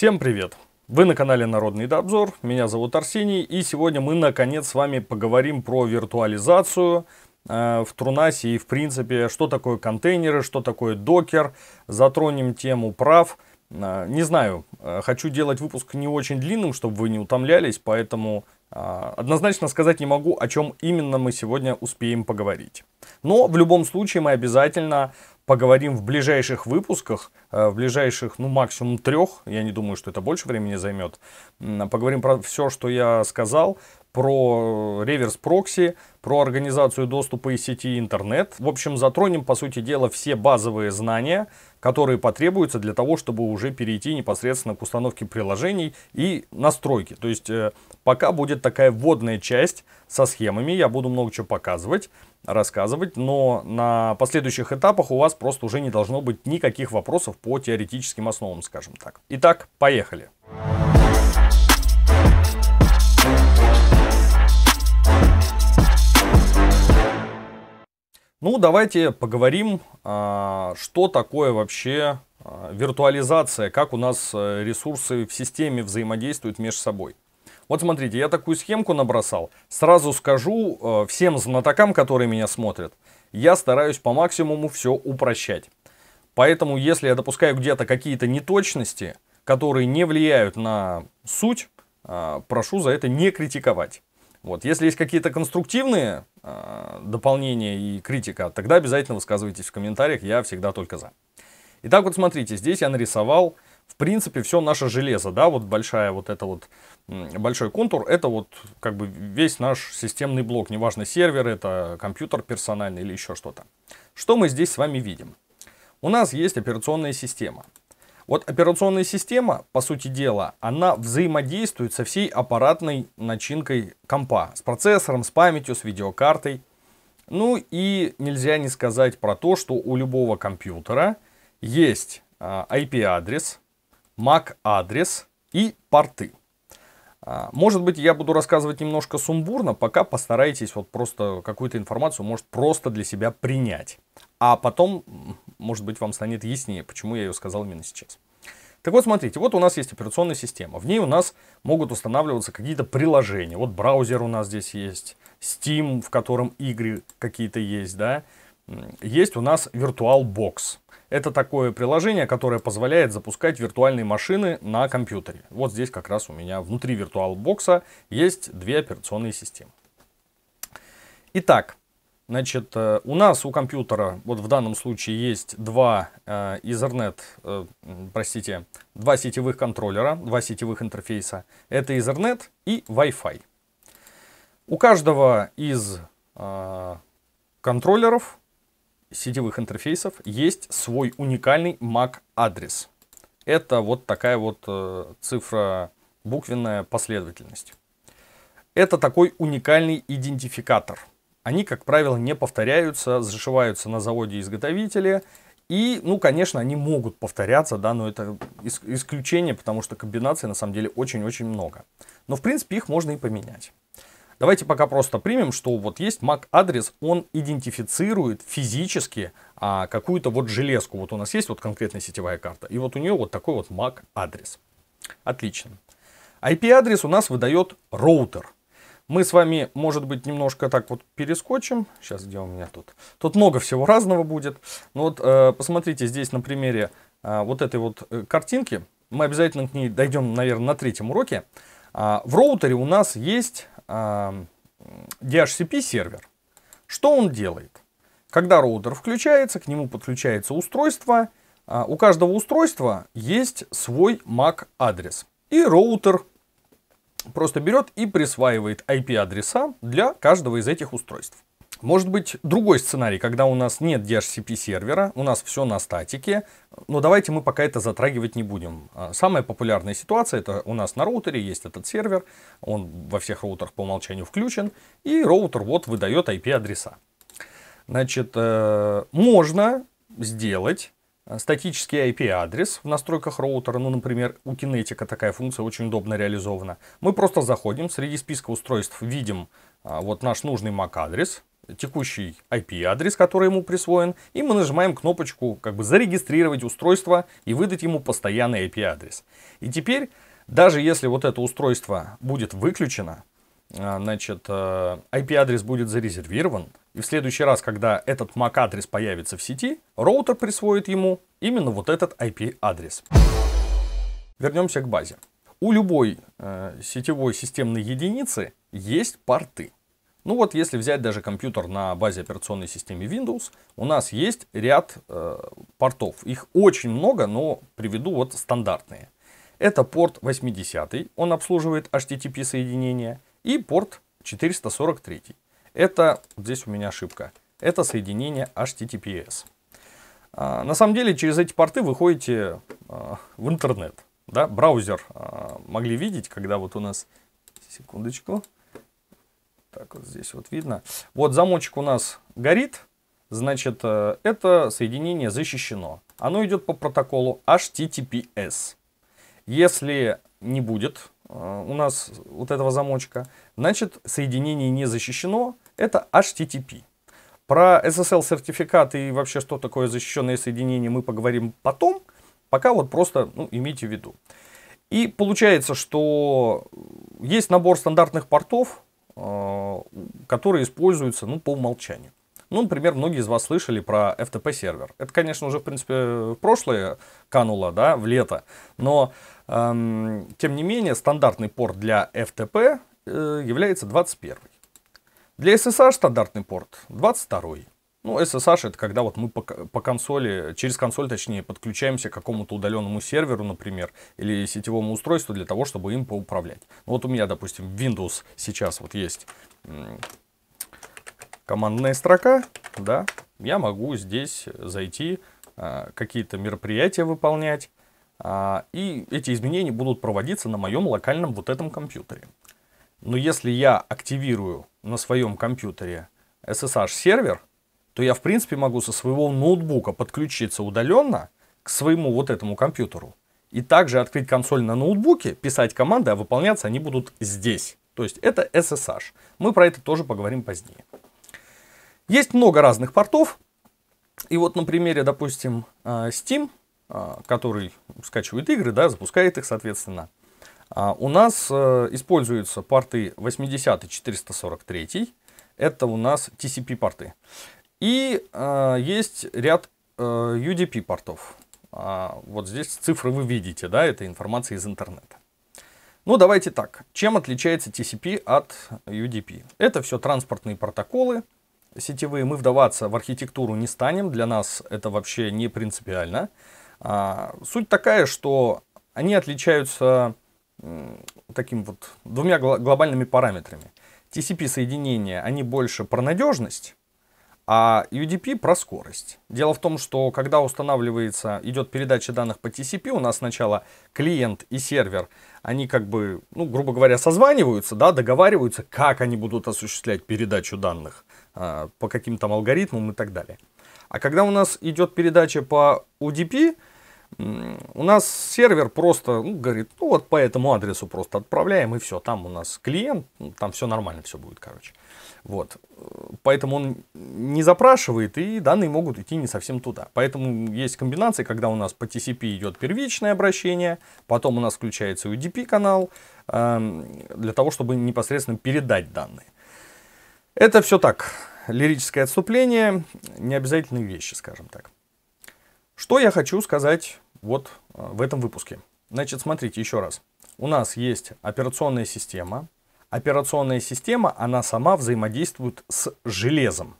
Всем привет! Вы на канале Народный Обзор, меня зовут Арсений, и сегодня мы наконец с вами поговорим про виртуализацию э, в Трунасе и в принципе, что такое контейнеры, что такое докер, затронем тему прав. Э, не знаю, э, хочу делать выпуск не очень длинным, чтобы вы не утомлялись, поэтому э, Однозначно сказать не могу, о чем именно мы сегодня успеем поговорить. Но в любом случае мы обязательно поговорим в ближайших выпусках, э, в ближайших, ну, максимум трех, я не думаю, что это больше времени займет. Поговорим про все, что я сказал, про э, реверс прокси, про организацию доступа из сети интернет. В общем, затронем, по сути дела, все базовые знания, которые потребуются для того, чтобы уже перейти непосредственно к установке приложений и настройке. То есть, э, пока будет такая вводная часть со схемами, я буду много чего показывать, рассказывать, но на последующих этапах у вас просто уже не должно быть никаких вопросов по теоретическим основам, скажем так. Итак, поехали! Поехали! Ну, давайте поговорим, а, что такое вообще а, виртуализация, как у нас э, ресурсы в системе взаимодействуют между собой. Вот смотрите, я такую схемку набросал. Сразу скажу э, всем знатокам, которые меня смотрят, я стараюсь по максимуму все упрощать. Поэтому, если я допускаю где-то какие-то неточности, которые не влияют на суть, а, прошу за это не критиковать. Вот. Если есть какие-то конструктивные э, дополнения и критика, тогда обязательно высказывайтесь в комментариях, я всегда только за. Итак, вот смотрите, здесь я нарисовал, в принципе, все наше железо, да, вот большая вот это вот, большой контур, это вот как бы весь наш системный блок, неважно сервер, это компьютер персональный или еще что-то. Что мы здесь с вами видим? У нас есть операционная система. Вот операционная система, по сути дела, она взаимодействует со всей аппаратной начинкой компа. С процессором, с памятью, с видеокартой. Ну и нельзя не сказать про то, что у любого компьютера есть IP-адрес, а, MAC-адрес и порты. А, может быть, я буду рассказывать немножко сумбурно, пока постарайтесь вот просто какую-то информацию, может, просто для себя принять. А потом может быть, вам станет яснее, почему я ее сказал именно сейчас. Так вот, смотрите, вот у нас есть операционная система. В ней у нас могут устанавливаться какие-то приложения. Вот браузер у нас здесь есть, Steam, в котором игры какие-то есть, да. Есть у нас VirtualBox. Это такое приложение, которое позволяет запускать виртуальные машины на компьютере. Вот здесь как раз у меня внутри VirtualBox есть две операционные системы. Итак, Значит, э, у нас у компьютера, вот в данном случае есть два э, Ethernet, э, простите, два сетевых контроллера, два сетевых интерфейса. Это Ethernet и Wi-Fi. У каждого из контроллеров, сетевых интерфейсов, есть свой уникальный MAC-адрес. Это вот такая вот э, цифра буквенная последовательность. Это такой уникальный идентификатор – они, как правило, не повторяются, зашиваются на заводе изготовителя. И, ну, конечно, они могут повторяться, да, но это исключение, потому что комбинаций на самом деле очень-очень много. Но, в принципе, их можно и поменять. Давайте пока просто примем, что вот есть MAC-адрес, он идентифицирует физически а, какую-то вот железку. Вот у нас есть вот конкретная сетевая карта, и вот у нее вот такой вот MAC-адрес. Отлично. IP-адрес у нас выдает роутер. Мы с вами, может быть, немножко так вот перескочим. Сейчас, где у меня тут? Тут много всего разного будет. Но вот э, посмотрите здесь на примере э, вот этой вот э, картинки. Мы обязательно к ней дойдем, наверное, на третьем уроке. А, в роутере у нас есть э, DHCP сервер. Что он делает? Когда роутер включается, к нему подключается устройство. А, у каждого устройства есть свой MAC адрес. И роутер просто берет и присваивает IP-адреса для каждого из этих устройств. Может быть другой сценарий, когда у нас нет DHCP сервера, у нас все на статике, но давайте мы пока это затрагивать не будем. А, самая популярная ситуация, это у нас на роутере есть этот сервер, он во всех роутерах по умолчанию включен, и роутер вот выдает IP-адреса. Значит, э, можно сделать Э, статический IP-адрес в настройках роутера, ну, например, у Kinetic такая функция очень удобно реализована. Мы просто заходим, среди списка устройств видим а, вот наш нужный MAC-адрес, текущий IP-адрес, который ему присвоен, и мы нажимаем кнопочку как бы «Зарегистрировать устройство» и выдать ему постоянный IP-адрес. И теперь, даже если вот это устройство будет выключено, а, значит, э, IP-адрес будет зарезервирован, и в следующий раз, когда этот MAC-адрес появится в сети, роутер присвоит ему именно вот этот IP-адрес. Вернемся к базе. У любой э, сетевой системной единицы есть порты. Ну вот, если взять даже компьютер на базе операционной системы Windows, у нас есть ряд э, портов. Их очень много, но приведу вот стандартные. Это порт 80, он обслуживает HTTP соединение – и порт 443. Это, здесь у меня ошибка, это соединение HTTPS. А, на самом деле через эти порты вы ходите а, в интернет. Да? Браузер а, могли видеть, когда вот у нас, секундочку, так вот здесь вот видно. Вот замочек у нас горит, значит э, это соединение защищено. Оно идет по протоколу HTTPS. Если не будет Э, у нас вот этого замочка, значит соединение не защищено, это HTTP. Про SSL-сертификат и вообще, что такое защищенное соединение, мы поговорим потом. Пока вот просто ну, имейте в виду. И получается, что есть набор стандартных портов, э, которые используются ну, по умолчанию. Ну, например, многие из вас слышали про FTP-сервер. Это, конечно, уже, в принципе, прошлое кануло, да, в лето. Но тем не менее, стандартный порт для FTP э, является 21. Для SSH стандартный порт 22. Ну, SSH это когда вот мы по, по консоли, через консоль, точнее, подключаемся к какому-то удаленному серверу, например, или сетевому устройству для того, чтобы им поуправлять. Ну, вот у меня, допустим, Windows сейчас вот есть командная строка, да, я могу здесь зайти, а, какие-то мероприятия выполнять, а, и эти изменения будут проводиться на моем локальном вот этом компьютере. Но если я активирую на своем компьютере SSH-сервер, то я, в принципе, могу со своего ноутбука подключиться удаленно к своему вот этому компьютеру. И также открыть консоль на ноутбуке, писать команды, а выполняться они будут здесь. То есть это SSH. Мы про это тоже поговорим позднее. Есть много разных портов. И вот на примере, допустим, э, Steam а, который скачивает игры, да, запускает их, соответственно. А, у нас э, используются порты 80 и 443. Это у нас TCP порты. И э, есть ряд UDP э, портов. А, вот здесь цифры вы видите, да, это информация из интернета. Ну, давайте так. Чем отличается TCP от UDP? Это все транспортные протоколы сетевые. Мы вдаваться в архитектуру не станем. Для нас это вообще не принципиально. А, суть такая, что они отличаются таким вот двумя глобальными параметрами. TCP соединения, они больше про надежность, а UDP про скорость. Дело в том, что когда устанавливается, идет передача данных по TCP, у нас сначала клиент и сервер, они как бы, ну, грубо говоря, созваниваются, да, договариваются, как они будут осуществлять передачу данных а, по каким-то алгоритмам и так далее. А когда у нас идет передача по UDP, у нас сервер просто ну, говорит, ну вот по этому адресу просто отправляем и все, там у нас клиент, ну, там все нормально, все будет, короче. Вот, поэтому он не запрашивает и данные могут идти не совсем туда. Поэтому есть комбинации, когда у нас по TCP идет первичное обращение, потом у нас включается UDP канал эм, для того, чтобы непосредственно передать данные. Это все так, лирическое отступление, необязательные вещи, скажем так. Что я хочу сказать вот э, в этом выпуске? Значит, смотрите еще раз. У нас есть операционная система. Операционная система, она сама взаимодействует с железом.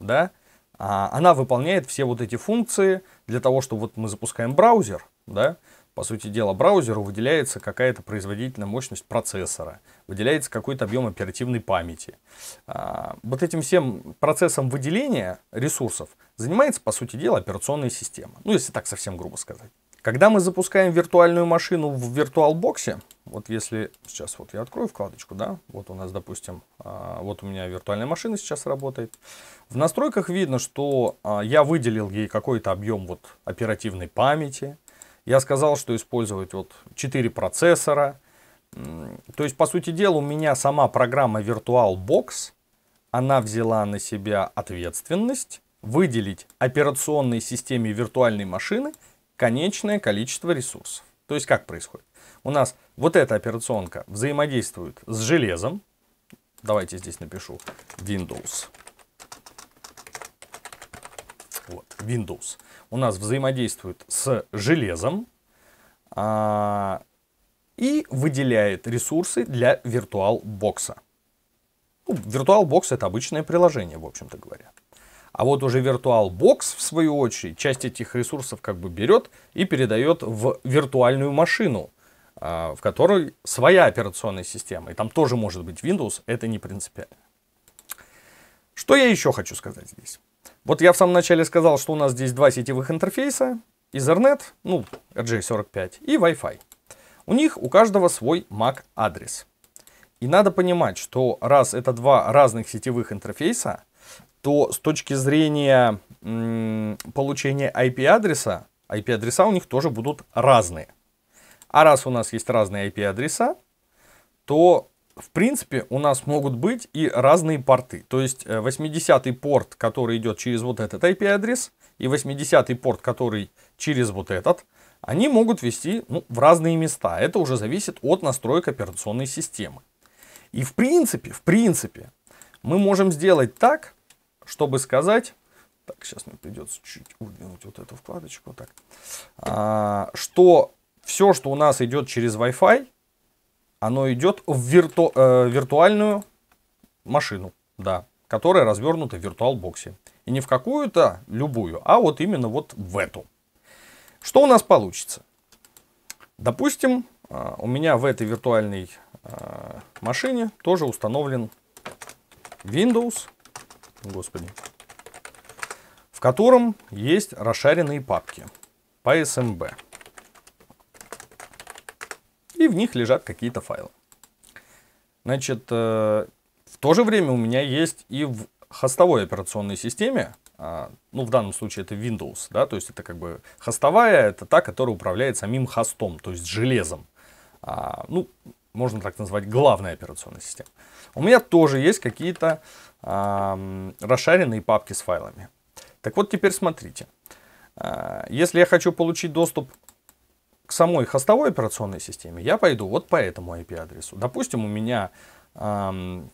Да? А, она выполняет все вот эти функции для того, чтобы вот мы запускаем браузер, да, по сути дела, браузеру выделяется какая-то производительная мощность процессора, выделяется какой-то объем оперативной памяти. А, вот этим всем процессом выделения ресурсов занимается, по сути дела, операционная система. Ну, если так совсем грубо сказать. Когда мы запускаем виртуальную машину в VirtualBox, вот если сейчас вот я открою вкладочку, да, вот у нас, допустим, а, вот у меня виртуальная машина сейчас работает. В настройках видно, что а, я выделил ей какой-то объем вот оперативной памяти, я сказал, что использовать вот 4 процессора. То есть, по сути дела, у меня сама программа VirtualBox, она взяла на себя ответственность выделить операционной системе виртуальной машины конечное количество ресурсов. То есть, как происходит? У нас вот эта операционка взаимодействует с железом. Давайте здесь напишу Windows. Вот, Windows у нас взаимодействует с железом а, и выделяет ресурсы для виртуал бокса. Ну, VirtualBox это обычное приложение, в общем-то говоря. А вот уже VirtualBox, в свою очередь, часть этих ресурсов как бы берет и передает в виртуальную машину, а, в которой своя операционная система. И там тоже может быть Windows, это не принципиально. Что я еще хочу сказать здесь? Вот я в самом начале сказал, что у нас здесь два сетевых интерфейса. Ethernet, ну, RJ45 и Wi-Fi. У них у каждого свой MAC-адрес. И надо понимать, что раз это два разных сетевых интерфейса, то с точки зрения получения IP-адреса, IP-адреса у них тоже будут разные. А раз у нас есть разные IP-адреса, то в принципе, у нас могут быть и разные порты. То есть 80-й э, порт, который идет через вот этот IP-адрес, и 80-й порт, который через вот этот, они могут вести ну, в разные места. Это уже зависит от настроек операционной системы. И в принципе, в принципе, мы можем сделать так, чтобы сказать... Так, сейчас мне придется чуть удвинуть вот эту вкладочку. Так, а, что все, что у нас идет через Wi-Fi, оно идет в вирту, э, виртуальную машину, да, которая развернута в VirtualBox. И не в какую-то любую, а вот именно вот в эту. Что у нас получится? Допустим, э, у меня в этой виртуальной э, машине тоже установлен Windows, господи, в котором есть расшаренные папки по SMB и в них лежат какие-то файлы. Значит, э, в то же время у меня есть и в хостовой операционной системе, а, ну, в данном случае это Windows, да, то есть это как бы хостовая, это та, которая управляет самим хостом, то есть железом. А, ну, можно так назвать, главная операционная система. У меня тоже есть какие-то расшаренные папки с файлами. Так вот, теперь смотрите. А, если я хочу получить доступ самой хостовой операционной системе я пойду вот по этому IP-адресу. Допустим, у меня эм,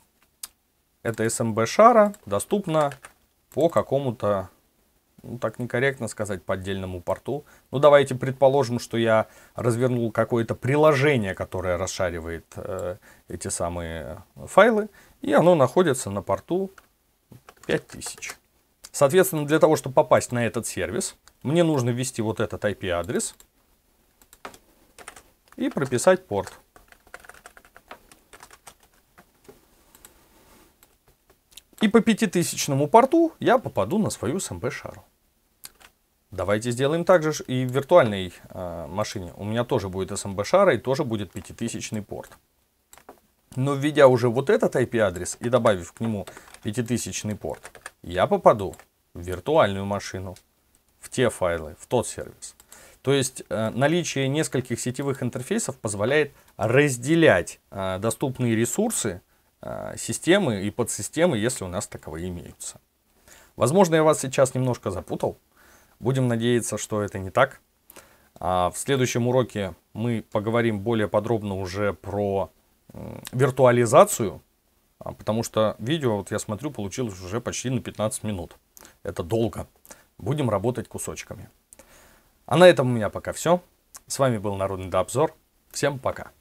эта SMB-шара доступна по какому-то, ну, так некорректно сказать, поддельному порту. Ну, давайте предположим, что я развернул какое-то приложение, которое расшаривает э, эти самые файлы, и оно находится на порту 5000. Соответственно, для того, чтобы попасть на этот сервис, мне нужно ввести вот этот IP-адрес – и прописать порт. И по 5000 порту я попаду на свою smb эм шару Давайте сделаем также и в виртуальной э, машине. У меня тоже будет SMB-шара эм и тоже будет 5000 порт. Но введя уже вот этот IP-адрес и добавив к нему 5000 порт, я попаду в виртуальную машину, в те файлы, в тот сервис. То есть э, наличие нескольких сетевых интерфейсов позволяет разделять э, доступные ресурсы э, системы и подсистемы, если у нас таковые имеются. Возможно, я вас сейчас немножко запутал. Будем надеяться, что это не так. А в следующем уроке мы поговорим более подробно уже про виртуализацию, а, потому что видео, вот я смотрю, получилось уже почти на 15 минут. Это долго. Будем работать кусочками. А на этом у меня пока все. С вами был Народный Дообзор. Всем пока.